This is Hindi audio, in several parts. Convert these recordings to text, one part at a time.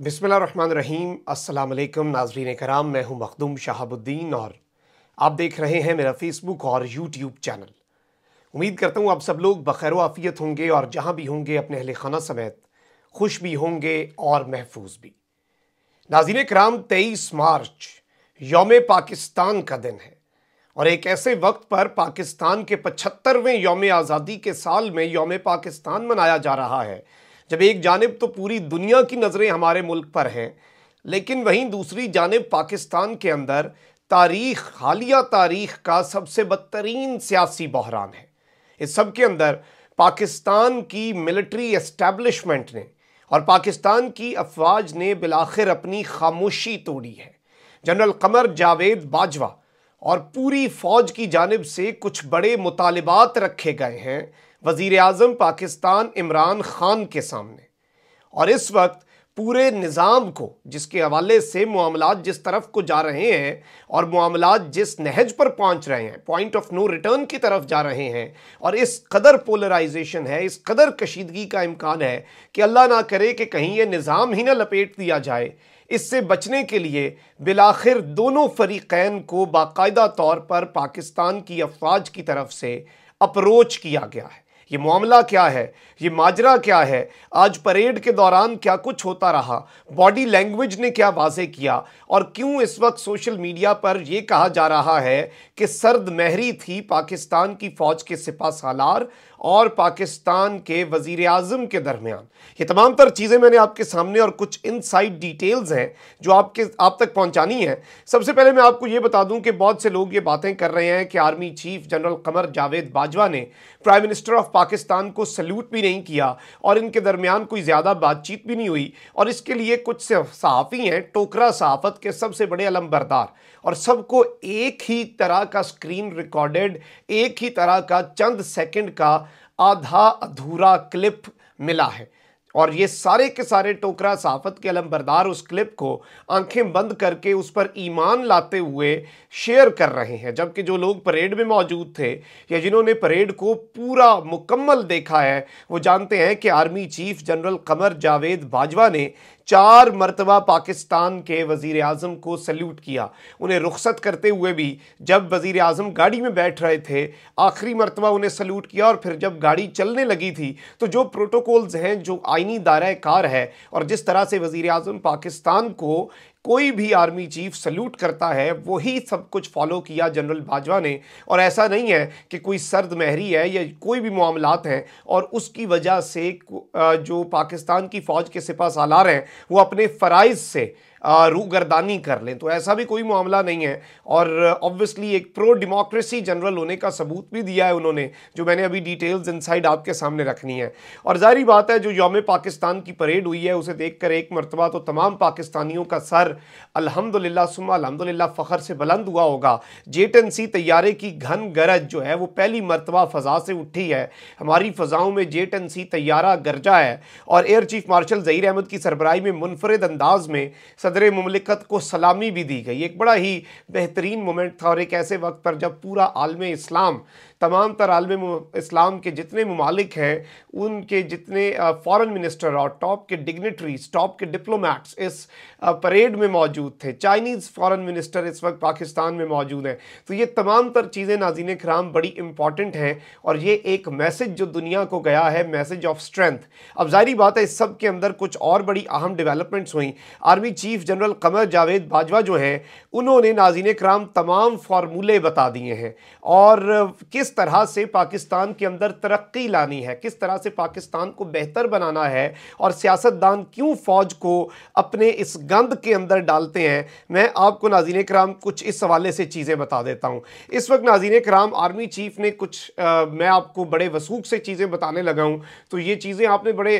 बिसमीम अल्लाम नाजरीन कराम मैं हूं मखदूम शहाबुद्दीन और आप देख रहे हैं मेरा फ़ेसबुक और यूट्यूब चैनल उम्मीद करता हूं आप सब लोग बखैर आफ़ियत होंगे और जहां भी होंगे अपने अहल खाना समेत खुश भी होंगे और महफूज भी नाजीन कराम तेईस मार्च योम पाकिस्तान का दिन है और एक ऐसे वक्त पर पाकिस्तान के पचहत्तरवें योम आज़ादी के साल में योम पाकिस्तान मनाया जा रहा है जब एक जानब तो पूरी दुनिया की नज़रें हमारे मुल्क पर हैं लेकिन वहीं दूसरी जानब पाकिस्तान के अंदर तारीख हालिया तारीख का सबसे बदतरीन सियासी बहरान है इस सब के अंदर पाकिस्तान की मिलिट्री इस्टेब्लिशमेंट ने और पाकिस्तान की अफवाज ने बिलाखिर अपनी खामोशी तोड़ी है जनरल कमर जावेद बाजवा और पूरी फ़ौज की जानब से कुछ बड़े मुतालबात रखे गए हैं वज़ी अजम पाकिस्तान इमरान ख़ान के सामने और इस वक्त पूरे निज़ाम को जिसके हवाले से मामला जिस तरफ को जा रहे हैं और मामला जिस नहज पर पहुंच रहे हैं पॉइंट ऑफ नो रिटर्न की तरफ जा रहे हैं और इस कदर पोलराइजेशन है इस कदर कशीदगी का इम्कान है कि अल्लाह ना करे कि कहीं ये निज़ाम ही ना लपेट दिया जाए इससे बचने के लिए बिलाखिर दोनों फरीक़ैन को बाकायदा तौर पर पाकिस्तान की अफवाज की तरफ से अप्रोच किया गया है ये मामला क्या है ये माजरा क्या है आज परेड के दौरान क्या कुछ होता रहा बॉडी लैंग्वेज ने क्या वाजे किया और क्यों इस वक्त सोशल मीडिया पर यह कहा जा रहा है कि सर्द महरी थी पाकिस्तान की फ़ौज के सिपा सालार और पाकिस्तान के वजीर अजम के दरमियान ये तमाम तर चीज़ें मैंने आपके सामने और कुछ साइड डिटेल्स हैं जो आपके आप तक पहुंचानी है सबसे पहले मैं आपको ये बता दूं कि बहुत से लोग ये बातें कर रहे हैं कि army chief general Qamar Javed Bajwa ने प्राइम मिनिस्टर ऑफ पाकिस्तान को सल्यूट भी नहीं किया और इनके दरमियान कोई ज़्यादा बातचीत भी नहीं हुई और इसके लिए कुछ सहाफ़ी हैं टोकरा सहाफ़त के सबसे बड़े अलम्बरदार और सबको एक ही तरह का स्क्रीन रिकॉर्डेड एक ही तरह का चंद सेकंड का आधा अधूरा क्लिप मिला है और ये सारे के सारे टोकरा साफत के अलमबरदार उस क्लिप को आंखें बंद करके उस पर ईमान लाते हुए शेयर कर रहे हैं जबकि जो लोग परेड में मौजूद थे या जिन्होंने परेड को पूरा मुकम्मल देखा है वो जानते हैं कि army chief general Qamar Javed Bajwa ने चार मरतबा पाकिस्तान के वज़ी अजम को सल्यूट किया उन्हें रुख्सत करते हुए भी जब वज़ी अजम गाड़ी में बैठ रहे थे आखिरी मरतबा उन्हें सल्यूट किया और फिर जब गाड़ी चलने लगी थी तो जो प्रोटोकॉल्स हैं जो आई आइनी दायरा कार है और जिस तरह से वजीर अजम पाकिस्तान को कोई भी आर्मी चीफ सल्यूट करता है वही सब कुछ फॉलो किया जनरल बाजवा ने और ऐसा नहीं है कि कोई सर्द महरी है या कोई भी मामलात हैं और उसकी वजह से जो पाकिस्तान की फ़ौज के सिपा सालार हैं वो अपने फ़राइज़ से गर्दानी कर लें तो ऐसा भी कोई मामला नहीं है और ऑब्वियसली एक प्रो डेमोक्रेसी जनरल होने का सबूत भी दिया है उन्होंने जो मैंने अभी डिटेल्स इनसाइड आपके सामने रखनी है और जारी बात है जो योम पाकिस्तान की परेड हुई है उसे देख कर एक मरतबा तो तमाम पाकिस्तानियों का सर अलहमदिल्ला सुमा अलहमदिल्ला फ़खर से बुलंद हुआ होगा जेट एन सी तैयारे की घन गरज जो है वो पहली मरतबा फ़जा से उठी है हमारी फ़जाओं में जेट एन सी तैयारा गरजा है और air chief marshal Zaheer Ahmed की सरबराही में मुनफरद अंदाज में सदर ममलिकत को सलामी भी दी गई एक बड़ा ही बेहतरीन मोमेंट था और एक ऐसे वक्त पर जब पूरा आलम इस्लाम तमाम तर आलम इस्लाम के जितने ममालिक हैं उनके जितने फ़ॉरन मिनिस्टर और टॉप के डिग्नेटरीज टॉप के डिप्लोमैट्स इस परेड में मौजूद थे चाइनीज़ फ़ॉरन मिनिस्टर इस वक्त पाकिस्तान में मौजूद हैं तो ये तमाम तर चीज़ें नाजीन कराम बड़ी इंपॉर्टेंट हैं और ये एक मैसेज जो दुनिया को गया है मैसेज ऑफ स्ट्रेंथ अब जाहिर बात है इस सब के अंदर कुछ और बड़ी अहम डिवेलपमेंट्स हुई army chief general Qamar Javed Bajwa जो हैं उन्होंने नाजीन कराम तमाम फार्मूले बता दिए हैं और किस तरह से पाकिस्तान के अंदर तरक्की लानी है किस तरह से पाकिस्तान को बेहतर बनाना है और सियासतदान क्यों फ़ौज को अपने इस गंद के अंदर डालते हैं मैं आपको नाजीन कराम कुछ इस हवाले से चीज़ें बता देता हूँ इस वक्त नाजीन कराम आर्मी चीफ ने कुछ आ, मैं आपको बड़े वसूख से चीज़ें बताने लगा हूँ तो ये चीज़ें आपने बड़े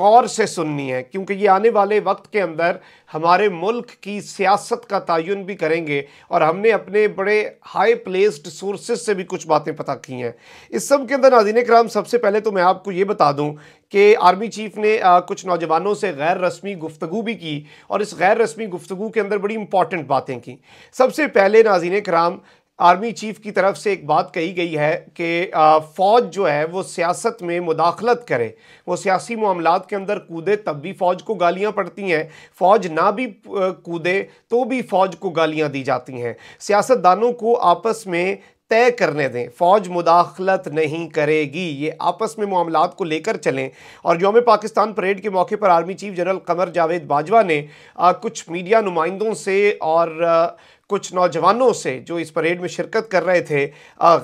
गौर से सुननी है क्योंकि ये आने वाले वक्त के अंदर हमारे मुल्क की सियासत का तयन भी करेंगे और हमने अपने बड़े हाई प्लेस्ड सोर्सेज से भी कुछ बातें पता की हैं इस सब के अंदर नाजीन कराम सबसे पहले तो मैं आपको ये बता दूं कि आर्मी चीफ ने आ, कुछ नौजवानों से गैर रस्मी गुफ्तु भी की और इस गैर रस्मी गुफ्तु के अंदर बड़ी इंपॉर्टेंट बातें की सबसे पहले नाजीन कराम आर्मी चीफ की तरफ से एक बात कही गई है कि फ़ौज जो है वो सियासत में मुदाखलत करे वो सियासी मामला के अंदर कूदे तब भी फ़ौज को गालियाँ पड़ती हैं फ़ौज ना भी कूदे तो भी फ़ौज को गालियाँ दी जाती हैं सियासतदानों को आपस में तय करने दें फ़ौज मुदाखलत नहीं करेगी ये आपस में मामला को लेकर चलें और योम पाकिस्तान परेड के मौके पर army chief general Qamar Javed Bajwa ने आ, कुछ मीडिया नुमाइंदों से और आ, कुछ नौजवानों से जो इस परेड में शिरकत कर रहे थे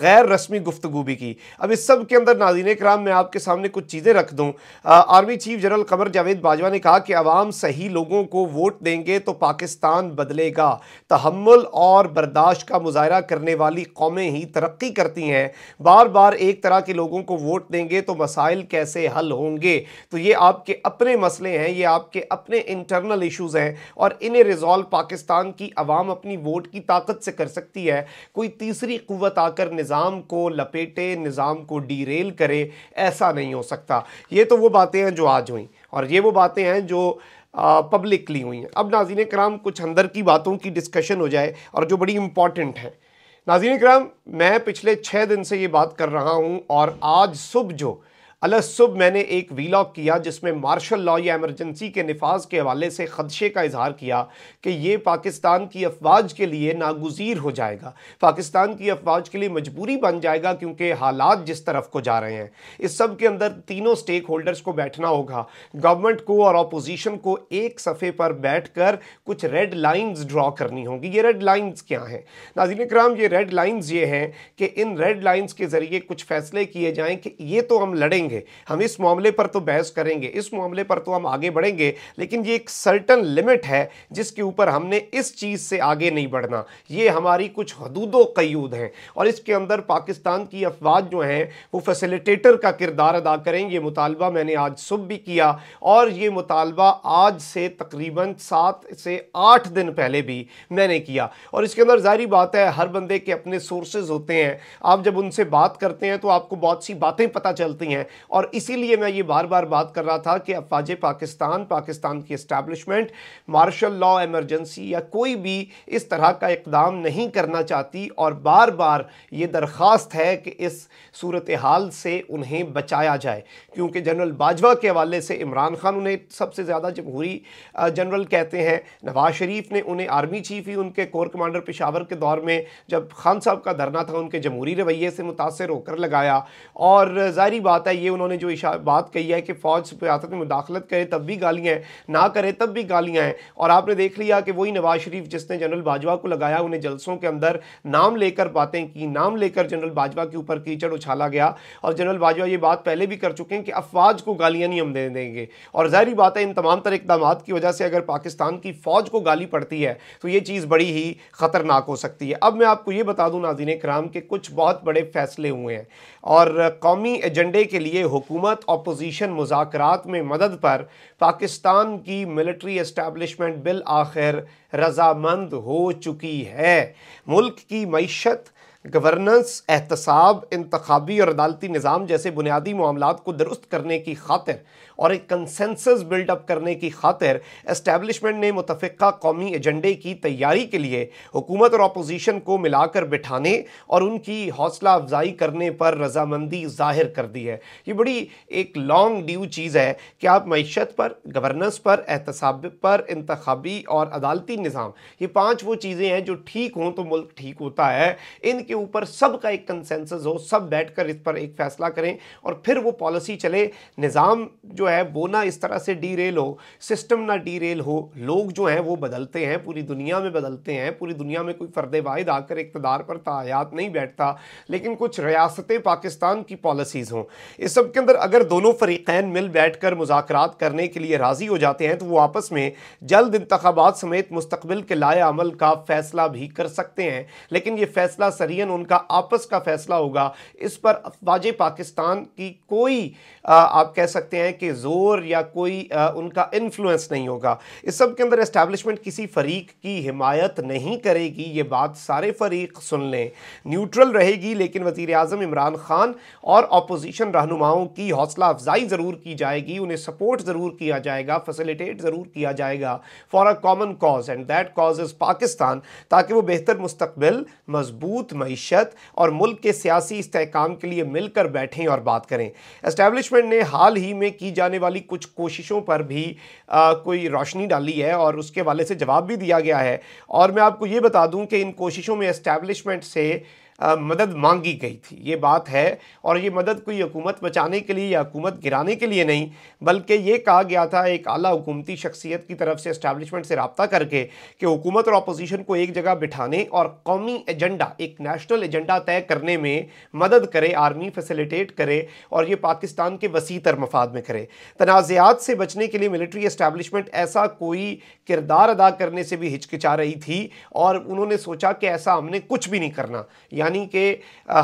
गैर रस्मी गुफ्तु भी की अब इस सब के अंदर नाजीन कराम मैं आपके सामने कुछ चीज़ें रख दूँ army chief general Qamar Javed Bajwa ने कहा कि आवाम सही लोगों को वोट देंगे तो पाकिस्तान बदलेगा तहमुल और बर्दाश्त का मुजाहरा करने वाली कौमें ही तरक्की करती हैं बार बार एक तरह के लोगों को वोट देंगे तो मसाइल कैसे हल होंगे तो ये आपके अपने मसले हैं ये आपके अपने इंटरनल इशूज़ हैं और इन्हें रिजॉल्व पाकिस्तान की आवाम अपनी वोट की ताकत से कर सकती है कोई तीसरी कुत आकर निज़ाम को लपेटे निज़ाम को डीरेल करे ऐसा नहीं हो सकता ये तो वो बातें हैं जो आज हुई और ये वो बातें हैं जो पब्लिकली हुई हैं अब नाजीन कराम कुछ अंदर की बातों की डिस्कशन हो जाए और जो बड़ी इम्पॉर्टेंट हैं नाजीन कराम मैं पिछले छः दिन से ये बात कर रहा हूँ और आज सुबह जो अलसुब मैंने एक वीलॉग किया जिसमें मार्शल लॉ या एमरजेंसी के नफाज के हवाले से खदशे का इजहार किया कि ये पाकिस्तान की अफवाज के लिए नागुजीर हो जाएगा पाकिस्तान की अफवाज के लिए मजबूरी बन जाएगा क्योंकि हालात जिस तरफ को जा रहे हैं इस सब के अंदर तीनों स्टेक होल्डर्स को बैठना होगा गवर्नमेंट को और अपोजिशन को एक सफ़े पर बैठ कर कुछ रेड लाइन्स ड्रा करनी होंगी ये रेड लाइन्स क्या हैं नाजिन कराम ये रेड लाइन्स ये हैं कि इन रेड लाइन्स के ज़रिए कुछ फ़ैसले किए जाएँ कि ये तो हम लड़ेंगे करेंगे हम इस मामले पर तो बहस करेंगे इस मामले पर तो हम आगे बढ़ेंगे लेकिन ये एक सर्टन लिमिट है जिसके ऊपर हमने इस चीज़ से आगे नहीं बढ़ना ये हमारी कुछ हदूदो कयूद हैं और इसके अंदर पाकिस्तान की अफवाज जो हैं वो फैसिलिटेटर का किरदार अदा करें ये मुतालबा मैंने आज सुबह भी किया और ये मुतालबा आज से तकरीबन सात से आठ दिन पहले भी मैंने किया और इसके अंदर ज़ाहिर बात है हर बंदे के अपने सोर्सेज होते हैं आप जब उनसे बात करते हैं तो आपको बहुत सी बातें पता चलती हैं और इसीलिए मैं ये बार बार बात कर रहा था कि अफवाज पाकिस्तान पाकिस्तान की इस्टेबलिशमेंट मार्शल लॉ एमरजेंसी या कोई भी इस तरह का इकदाम नहीं करना चाहती और बार बार ये दरख्वास्त है कि इस सूरत हाल से उन्हें बचाया जाए क्योंकि जनरल बाजवा के हवाले से इमरान खान उन्हें सबसे ज़्यादा जमहूरी जनरल कहते हैं नवाज शरीफ ने उन्हें आर्मी चीफ ही उनके कोर कमांडर पेशावर के दौर में जब खान साहब का धरना था उनके जमहूरी रवैये से मुतासर होकर लगाया और जारी बात है ये उन्होंने जो इशा बात कही है कि फ़ौज सियासत में मुदाखलत करे तब भी गालियाँ हैं ना करे तब भी गालियाँ हैं और आपने देख लिया कि वही नवाज शरीफ जिसने जनरल बाजवा को लगाया उन्हें जलसों के अंदर नाम लेकर बातें की नाम लेकर जनरल बाजवा के ऊपर कीचड़ उछाला गया और जनरल बाजवा ये बात पहले भी कर चुके हैं कि अफवाज को गालियाँ नहीं हम दे देंगे और जहरी बात है इन तमाम तरह इकदाम की वजह से अगर पाकिस्तान की फ़ौज को गाली पड़ती है तो ये चीज़ बड़ी ही ख़तरनाक हो सकती है अब मैं आपको ये बता दूँ नाजीन कराम के कुछ बहुत बड़े फैसले हुए हैं और कौमी एजेंडे के लिए लिए हुकूमत अपोजिशन मुजात में मदद पर पाकिस्तान की मिलिट्री इस्टबलिशमेंट बिल आखिर रजामंद हो चुकी है मुल्क की मीशत गवर्नेंस एहतसाब इंतबी और अदालती निज़ाम जैसे बुनियादी मामला को दुरुस्त करने की खातिर और एक कंसेंसस बिल्डअप करने की खातिर एस्टेब्लिशमेंट ने मुतफ़ा कौमी एजेंडे की तैयारी के लिए हुकूमत और अपोजिशन को मिलाकर बिठाने और उनकी हौसला अफजाई करने पर रजामंदी ज़ाहिर कर दी है ये बड़ी एक लॉन्ग ड्यू चीज़ है कि आप मीशत पर गवर्नेंस पर एहतसाब पर इंतबी और अदालती निज़ाम ये पाँच वो चीज़ें हैं जो ठीक हों तो मुल्क ठीक होता है इनके ऊपर सबका एक कंसेंसस हो सब बैठ कर इस पर एक फ़ैसला करें और फिर वो पॉलिसी चले निज़ाम जो है वो ना इस तरह से डीरेल हो सिस्टम ना डीरेल हो लोग जो हैं वो बदलते हैं पूरी दुनिया में बदलते हैं पूरी दुनिया में कोई फर्द वाहिद आकर इकतदार पर तायात नहीं बैठता लेकिन कुछ रियासतें पाकिस्तान की पॉलिसीज़ हों इस सब के अंदर अगर दोनों फरीकैन मिल बैठ कर मुजात करने के लिए राज़ी हो जाते हैं तो वो आपस में जल्द इंतबात समेत मुस्तबिल के लाए अमल का फ़ैसला भी कर सकते हैं लेकिन ये फ़ैसला सरियन उनका आपस का फ़ैसला होगा इस पर अफवाज पाकिस्तान की कोई आ, आप कह सकते हैं कि जोर या कोई आ, उनका इन्फ्लुएंस नहीं होगा इस सब के अंदर एस्टेब्लिशमेंट किसी फरीक की हिमायत नहीं करेगी ये बात सारे फरीक सुन लें न्यूट्रल रहेगी लेकिन वजीर अजम इमरान खान और अपोजिशन रहनुमाओं की हौसला अफजाई ज़रूर की जाएगी उन्हें सपोर्ट ज़रूर किया जाएगा फैसिलिटेट ज़रूर किया जाएगा for a common cause and that cause is Pakistan ताकि वो बेहतर मुस्तबिल मजबूत मीशत और मुल्क के सियासी इसकाम के लिए मिलकर बैठें और बात करें एस्टेब्लिशमेंट ने हाल ही में की जाने जाने वाली कुछ कोशिशों पर भी आ, कोई रोशनी डाली है और उसके वाले से जवाब भी दिया गया है और मैं आपको ये बता दूं कि इन कोशिशों में एस्टैब्लिशमेंट से मदद मांगी गई थी ये बात है और ये मदद कोई हुकूमत बचाने के लिए या हुकूमत गिराने के लिए नहीं बल्कि ये कहा गया था एक आला हुकूमती शख्सियत की तरफ से इस्टेबलिशमेंट से रबता करके कि हुकूमत और अपोजिशन को एक जगह बिठाने और कौमी एजेंडा एक नेशनल एजेंडा तय करने में मदद करे आर्मी फैसिलिटेट करे और ये पाकिस्तान के वसी तर मफाद में करे तनाज़ात से बचने के लिए मिलिट्री इस्टेबलिशमेंट ऐसा कोई किरदार अदा करने से भी हिचकिचा रही थी और उन्होंने सोचा कि ऐसा हमने कुछ भी नहीं करना यानी यानी कि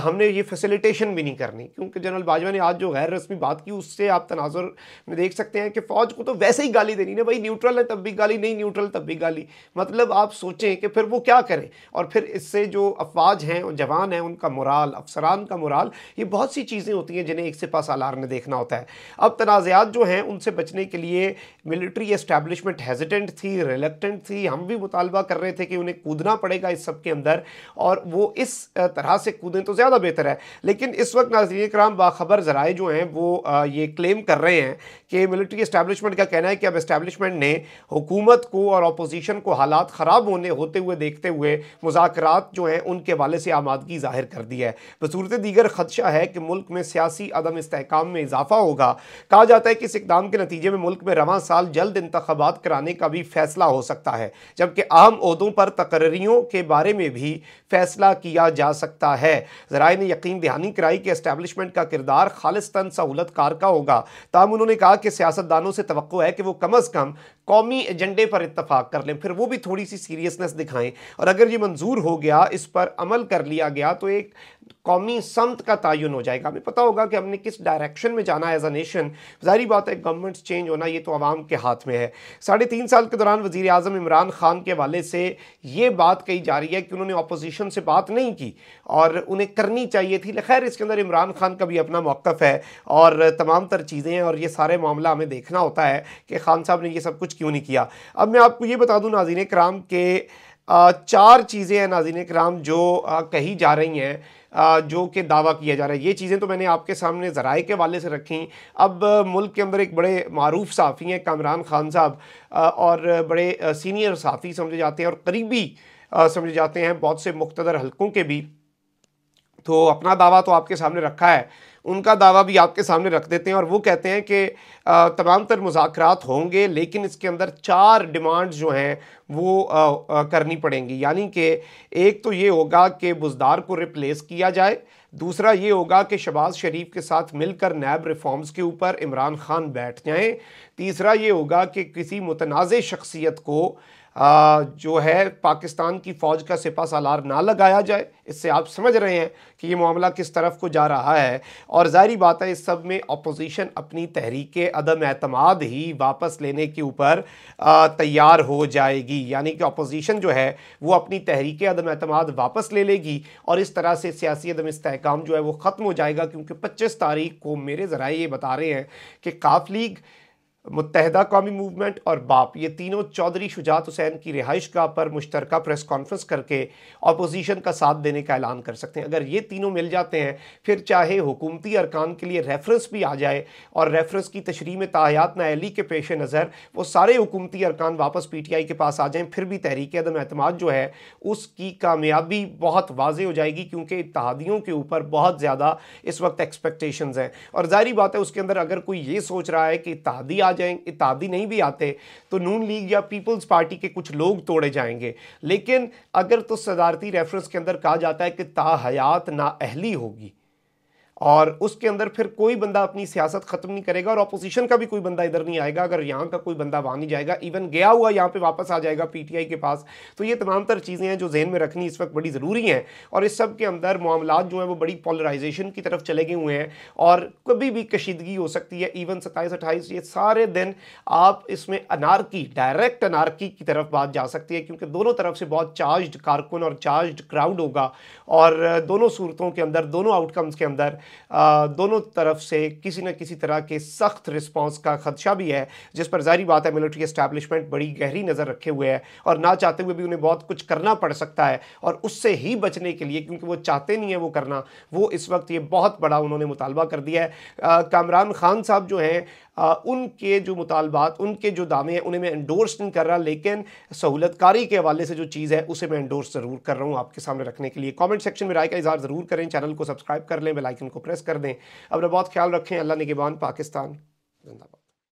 हमने ये फैसिलिटेशन भी नहीं करनी क्योंकि जनरल बाजवा ने आज जो गैर रस्मी बात की उससे आप तनाजर में देख सकते हैं कि फ़ौज को तो वैसे ही गाली देनी ना भाई न्यूट्रल है तब भी गाली नहीं न्यूट्रल तब भी गाली मतलब आप सोचें कि फिर वो क्या करें और फिर इससे जो अफवाज हैं और जवान हैं उनका मुराल अफसरान का मुराल ये बहुत सी चीज़ें होती हैं जिन्हें एक से पास आलार ने देखना होता है अब तनाज़ात जो हैं उनसे बचने के लिए मिलिट्री इस्टेबलिशमेंट हेजिटेंट थी रिलेक्टेंट थी हम भी मुतालबा कर रहे थे कि उन्हें कूदना पड़ेगा इस सब के अंदर और वो इस तरह से कूदें तो ज़्यादा बेहतर है लेकिन इस वक्त नाजरीन कराम बाखबर ज़राए जो हैं वो ये क्लेम कर रहे हैं कि मिलिट्री इस्टेबलिशमेंट का कहना है कि अब इस्टेबलिशमेंट ने हुकूमत को और अपोजिशन को हालात ख़राब होने होते हुए देखते हुए मुजाकर जो हैं उनके वाले से आमादगी ज़ाहिर कर दी है बसूरत दीगर खदशा है कि मुल्क में सियासी अदम इसकाम में इजाफा होगा कहा जाता है कि इस इकदाम के नतीजे में मुल्क में रवान साल जल्द इंतबात कराने का भी फैसला हो सकता है जबकि आम अहदों पर तकर्रियों के बारे में भी फैसला किया जा सकता है जराए ने यकीन दहानी कराई कि इस्टेबलिशमेंट का किरदार खालिस्तान सहूलत कार का होगा तहम उन्होंने कहा कि सियासतदानों से तो है कि वो कम अज़ कम कौमी एजेंडे पर इतफाक़ कर लें फिर वो भी थोड़ी सी सीरियसनेस दिखाएं और अगर ये मंजूर हो गया इस पर अमल कर लिया गया तो एक कौमी समत का तयन हो जाएगा हमें पता होगा कि हमने किस डायरेक्शन में जाना है एज अ नेशन जाहरी बात है गवर्नमेंट्स चेंज होना ये तो आवाम के हाथ में है साढ़े तीन साल के दौरान वजीर अजम इमरान खान के हवाले से ये बात कही जा रही है कि उन्होंने अपोजिशन से बात नहीं की और उन्हें करनी चाहिए थी खैर इसके अंदर इमरान खान का भी अपना मौक़ है और तमाम तर चीज़ें और ये सारे मामला हमें देखना होता है कि खान साहब ने ये सब कुछ क्यों नहीं किया अब मैं आपको ये बता दूँ नाजीन कराम के चार चीज़ें हैं नाजीन कराम जो कही जा रही हैं जो कि दावा किया जा रहा है ये चीज़ें तो मैंने आपके सामने ज़राए के वाले से रखी अब मुल्क के अंदर एक बड़े मरूफ साफ़ी हैं कामरान खान साहब और बड़े सीनियर साफ़ी समझे जाते हैं और करीबी समझे जाते हैं बहुत से मुख्तर हलकों के भी तो अपना दावा तो आपके सामने रखा है उनका दावा भी आपके सामने रख देते हैं और वो कहते हैं कि तमाम तर मुखर होंगे लेकिन इसके अंदर चार डिमांड जो हैं वो आ, आ, करनी पड़ेंगी यानी कि एक तो ये होगा कि बुजदार को रिप्लेस किया जाए दूसरा ये होगा कि शबाज शरीफ के साथ मिलकर नैब रिफॉर्म्स के ऊपर इमरान खान बैठ जाएं तीसरा ये होगा कि किसी मुतनाज़ शख्सियत को आ, जो है पाकिस्तान की फ़ौज का सिपा सालार ना लगाया जाए इससे आप समझ रहे हैं कि ये मामला किस तरफ को जा रहा है और ज़ाहरी बात है इस सब में अपोजिशन अपनी तहरीक अदम अतमाद ही वापस लेने के ऊपर तैयार हो जाएगी यानी कि अपोजिशन जो है वो अपनी तहरीक अदम अतमाद वापस ले लेगी और इस तरह से सियासी अदम इसकाम जो है वो ख़त्म हो जाएगा क्योंकि पच्चीस तारीख को मेरे ज़रा ये बता रहे हैं कि काफ लीग मुतहदा कौमी मूवमेंट और बाप ये तीनों चौधरी शुजात हुसैन की रिहाइश गाह पर मुश्तर प्रेस कॉन्फ्रेंस करके अपोजिशन का साथ देने का ऐलान कर सकते हैं अगर ये तीनों मिल जाते हैं फिर चाहे हुकूमती अरकान के लिए रेफरेंस भी आ जाए और रेफरेंस की तशरी में तायात नाअली के पेश नज़र वो सारे हुकूमती अरकान वापस पी टी आई के पास आ जाएँ फिर भी तहरीक अदम अहतम जो है उसकी कामयाबी बहुत वाज हो जाएगी क्योंकि इतिहादियों के ऊपर बहुत ज़्यादा इस वक्त एक्सपेक्टेशन हैं और ज़ाहरी बात है उसके अंदर अगर कोई ये सोच रहा है कि इतिहादी आज जाएं इतादी नहीं भी आते तो नून लीग या पीपल्स पार्टी के कुछ लोग तोड़े जाएंगे लेकिन अगर तो सदारती रेफरेंस के अंदर कहा जाता है कि ता हयात ना अहली होगी और उसके अंदर फिर कोई बंदा अपनी सियासत ख़त्म नहीं करेगा और अपोजिशन का भी कोई बंदा इधर नहीं आएगा अगर यहाँ का कोई बंदा वहाँ नहीं जाएगा इवन गया हुआ यहाँ पे वापस आ जाएगा पीटीआई के पास तो ये तमाम तर चीज़ें हैं जो जहन में रखनी इस वक्त बड़ी ज़रूरी हैं और इस सब के अंदर मामला जो हैं वो बड़ी पोलराइजेशन की तरफ चले गए हुए हैं और कभी भी कशीदगी हो सकती है इवन सत्ताईस अट्ठाईस ये सारे दिन आप इसमें अनारकी डायरेक्ट अनारकी की तरफ बात जा सकती है क्योंकि दोनों तरफ से बहुत चार्ज कारकुन और चार्ज क्राउड होगा और दोनों सूरतों के अंदर दोनों आउटकम्स के अंदर दोनों तरफ से किसी न किसी तरह के सख्त रिस्पॉन्स का खदशा भी है जिस पर जारी बात है मिलिट्री इस्टेब्लिशमेंट बड़ी गहरी नज़र रखे हुए है और ना चाहते हुए भी उन्हें बहुत कुछ करना पड़ सकता है और उससे ही बचने के लिए क्योंकि वो चाहते नहीं हैं वो करना वो इस वक्त ये बहुत बड़ा उन्होंने मुतालबा कर दिया है कामरान खान साहब जो हैं आ, उनके जो मुतालबात उनके जो दावे हैं उन्हें मैं इंडोर्स नहीं कर रहा लेकिन सहूलतकारी के हवाले से जो चीज़ है उसे मैं इंडोर्स ज़रूर कर रहा हूँ आपके सामने रखने के लिए कॉमेंट सेक्शन में राय का इजहार ज़रूर करें चैनल को सब्सक्राइब कर लें बेलाइकन को प्रेस कर दें अपना बहुत ख्याल रखें अल्लाह ने पाकिस्तान जिंदाबाद